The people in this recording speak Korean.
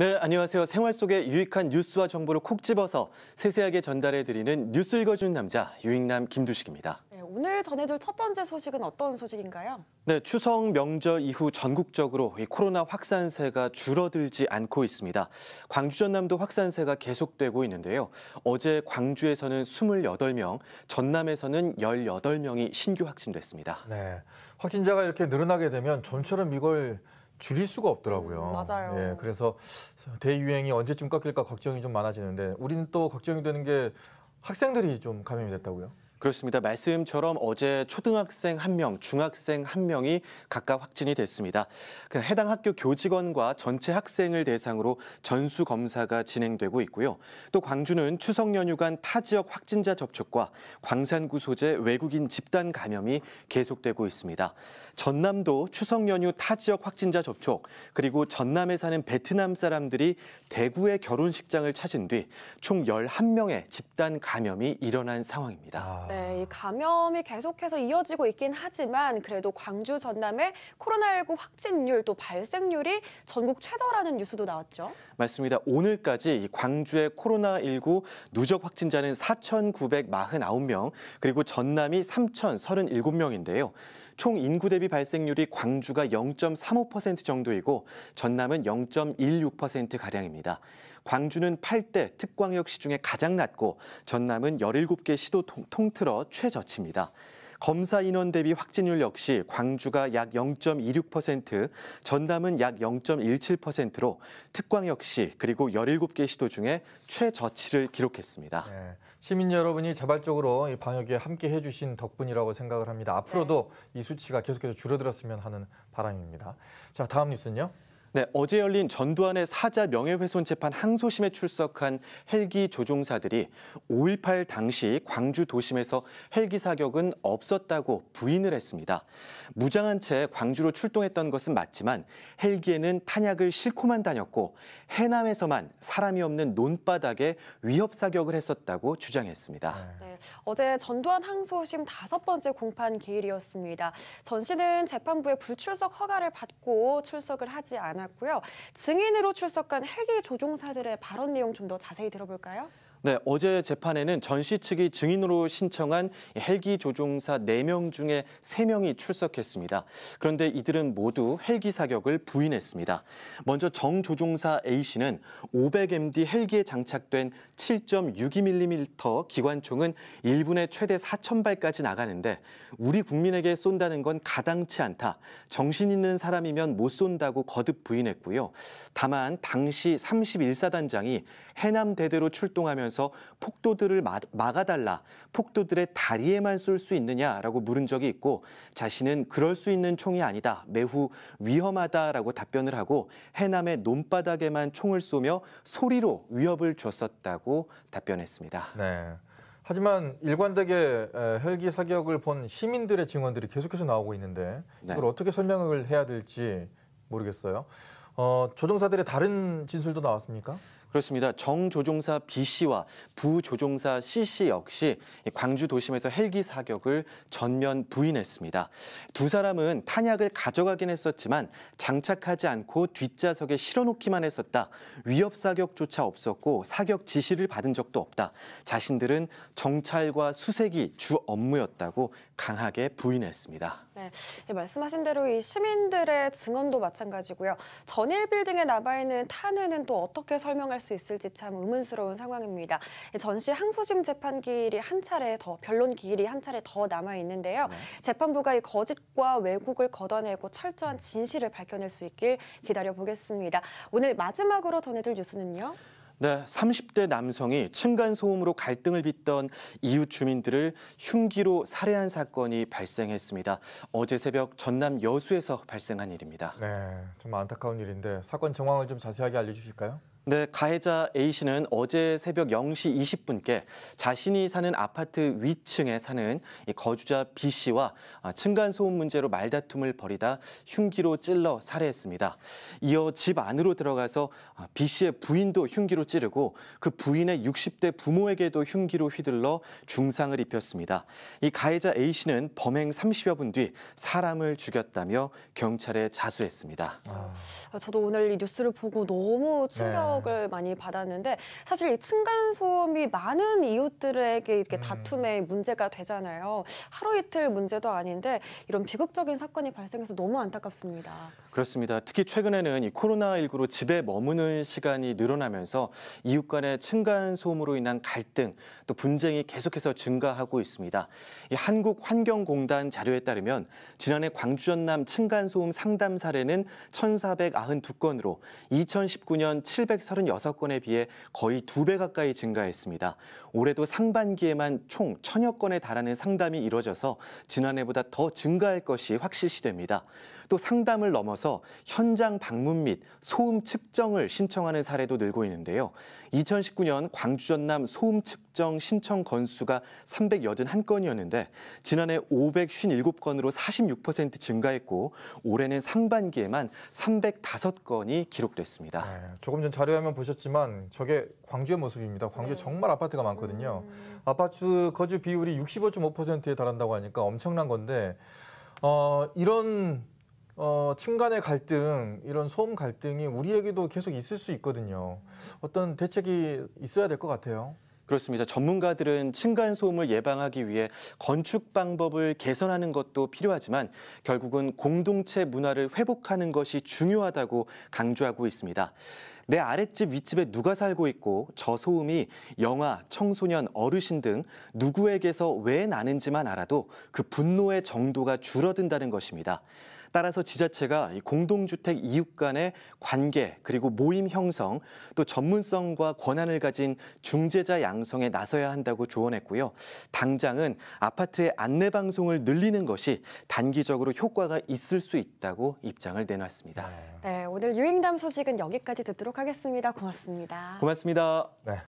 네, 안녕하세요. 생활 속에 유익한 뉴스와 정보를 콕 집어서 세세하게 전달해드리는 뉴스 읽어주는 남자 유익남 김두식입니다. 네, 오늘 전해줄 첫 번째 소식은 어떤 소식인가요? 네, 추석 명절 이후 전국적으로 코로나 확산세가 줄어들지 않고 있습니다. 광주 전남도 확산세가 계속되고 있는데요. 어제 광주에서는 28명, 전남에서는 18명이 신규 확진됐습니다. 네, 확진자가 이렇게 늘어나게 되면 좀처럼 이걸 줄일 수가 없더라고요. 맞아요. 예, 그래서 대유행이 언제쯤 꺾일까 걱정이 좀 많아지는데 우리는 또 걱정이 되는 게 학생들이 좀 감염이 됐다고요? 그렇습니다. 말씀처럼 어제 초등학생 한명 중학생 한명이 각각 확진이 됐습니다. 그 해당 학교 교직원과 전체 학생을 대상으로 전수 검사가 진행되고 있고요. 또 광주는 추석 연휴간 타 지역 확진자 접촉과 광산구 소재 외국인 집단 감염이 계속되고 있습니다. 전남도 추석 연휴 타 지역 확진자 접촉 그리고 전남에 사는 베트남 사람들이 대구의 결혼식장을 찾은 뒤 총 11명의 집단 감염이 일어난 상황입니다. 아... 네, 이 감염이 계속해서 이어지고 있긴 하지만 그래도 광주 전남의 코로나19 확진율 또 발생률이 전국 최저라는 뉴스도 나왔죠. 맞습니다. 오늘까지 광주의 코로나19 누적 확진자는 4,949명, 그리고 전남이 3,037명인데요. 총 인구 대비 발생률이 광주가 0.35% 정도이고 전남은 0.16%가량입니다. 광주는 8대 특광역시 중에 가장 낮고 전남은 17개 시도 통, 통틀어 최저치입니다. 검사 인원 대비 확진율 역시 광주가 약 0.26%, 전남은 약 0.17%로 특광 역시 그리고 17개 시도 중에 최저치를 기록했습니다. 네, 시민 여러분이 자발적으로 방역에 함께 해주신 덕분이라고 생각을 합니다. 앞으로도 네. 이 수치가 계속해서 줄어들었으면 하는 바람입니다. 자, 다음 뉴스는요. 네, 어제 열린 전두환의 사자 명예훼손 재판 항소심에 출석한 헬기 조종사들이 5.18 당시 광주 도심에서 헬기 사격은 없었다고 부인을 했습니다. 무장한 채 광주로 출동했던 것은 맞지만 헬기에는 탄약을 싣고만 다녔고 해남에서만 사람이 없는 논바닥에 위협 사격을 했었다고 주장했습니다. 네, 어제 전두환 항소심 다섯 번째 공판 기일이었습니다. 전 씨는 재판부의 불출석 허가를 받고 출석을 하지 않았습니다. 않았고요. 증인으로 출석한 핵이 조종사들의 발언 내용 좀 더 자세히 들어볼까요? 네, 어제 재판에는 전 씨 측이 증인으로 신청한 헬기 조종사 4명 중에 3명이 출석했습니다. 그런데 이들은 모두 헬기 사격을 부인했습니다. 먼저 정 조종사 A씨는 500MD 헬기에 장착된 7.62mm 기관총은 1분에 최대 4,000발까지 나가는데 우리 국민에게 쏜다는 건 가당치 않다. 정신 있는 사람이면 못 쏜다고 거듭 부인했고요. 다만 당시 31사단장이 해남대대로 출동하면 그러면서 폭도들을 막아달라, 폭도들의 다리에만 쏠 수 있느냐라고 물은 적이 있고 자신은 그럴 수 있는 총이 아니다, 매우 위험하다라고 답변을 하고 해남의 논바닥에만 총을 쏘며 소리로 위협을 줬었다고 답변했습니다. 네. 하지만 일관되게 헬기 사격을 본 시민들의 증언들이 계속해서 나오고 있는데 네. 이걸 네. 어떻게 설명을 해야 될지 모르겠어요. 어, 조종사들의 다른 진술도 나왔습니까? 그렇습니다. 정조종사 B씨와 부조종사 C씨 역시 광주 도심에서 헬기 사격을 전면 부인했습니다. 두 사람은 탄약을 가져가긴 했었지만 장착하지 않고 뒷좌석에 실어놓기만 했었다. 위협 사격조차 없었고 사격 지시를 받은 적도 없다. 자신들은 정찰과 수색이 주 업무였다고 강하게 부인했습니다. 네, 예, 말씀하신 대로 이 시민들의 증언도 마찬가지고요. 전일 빌딩에 남아 있는 탄핵은 또 어떻게 설명할 수 있을지 참 의문스러운 상황입니다. 예, 전시 항소심 재판 기일이 한 차례 더 변론 기일이 한 차례 더 남아 있는데요. 네. 재판부가 이 거짓과 왜곡을 걷어내고 철저한 진실을 밝혀낼 수 있길 기다려 보겠습니다. 오늘 마지막으로 전해드릴 뉴스는요. 네, 30대 남성이 층간소음으로 갈등을 빚던 이웃 주민들을 흉기로 살해한 사건이 발생했습니다. 어제 새벽 전남 여수에서 발생한 일입니다. 네, 정말 안타까운 일인데 사건 정황을 좀 자세하게 알려주실까요? 네, 가해자 A씨는 어제 새벽 0시 20분께 자신이 사는 아파트 위층에 사는 이 거주자 B씨와 아, 층간소음 문제로 말다툼을 벌이다 흉기로 찔러 살해했습니다. 이어 집 안으로 들어가서 아, B씨의 부인도 흉기로 찌르고 그 부인의 60대 부모에게도 흉기로 휘둘러 중상을 입혔습니다. 이 가해자 A씨는 범행 30여 분 뒤 사람을 죽였다며 경찰에 자수했습니다. 아, 저도 오늘 이 뉴스를 보고 너무 네. 충격 충격을 네. 많이 받았는데 사실 이 층간 소음이 많은 이웃들에게 이렇게 음. 다툼의 문제가 되잖아요. 하루 이틀 문제도 아닌데 이런 비극적인 사건이 발생해서 너무 안타깝습니다. 그렇습니다. 특히 최근에는 이 코로나19로 집에 머무는 시간이 늘어나면서 이웃 간의 층간 소음으로 인한 갈등 또 분쟁이 계속해서 증가하고 있습니다. 이 한국환경공단 자료에 따르면 지난해 광주 전남 층간 소음 상담 사례는 1,492건으로 2019년 700 336건에 비해 거의 두 배 가까이 증가했습니다. 올해도 상반기에만 총 천여 건에 달하는 상담이 이뤄져서 지난해보다 더 증가할 것이 확실시됩니다. 또 상담을 넘어서 현장 방문 및 소음 측정을 신청하는 사례도 늘고 있는데요. 2019년 광주 전남 소음 측정 신청 건수가 381건이었는데 지난해 557건으로 46% 증가했고 올해는 상반기에만 305건이 기록됐습니다. 네, 조금 전 자료 화려하면 보셨지만 저게 광주의 모습입니다. 광주 네. 정말 아파트가 많거든요. 음. 아파트 거주 비율이 65.5%에 달한다고 하니까 엄청난 건데 어, 이런 어, 층간의 갈등, 이런 소음 갈등이 우리에게도 계속 있을 수 있거든요. 어떤 대책이 있어야 될 것 같아요. 그렇습니다. 전문가들은 층간 소음을 예방하기 위해 건축 방법을 개선하는 것도 필요하지만 결국은 공동체 문화를 회복하는 것이 중요하다고 강조하고 있습니다. 내 아랫집 윗집에 누가 살고 있고 저 소음이 영화, 청소년, 어르신 등 누구에게서 왜 나는지만 알아도 그 분노의 정도가 줄어든다는 것입니다. 따라서 지자체가 공동주택 이웃 간의 관계 그리고 모임 형성 또 전문성과 권한을 가진 중재자 양성에 나서야 한다고 조언했고요. 당장은 아파트의 안내 방송을 늘리는 것이 단기적으로 효과가 있을 수 있다고 입장을 내놨습니다. 네, 오늘 유행담 소식은 여기까지 듣도록 하겠습니다. 고맙습니다. 고맙습니다. 네.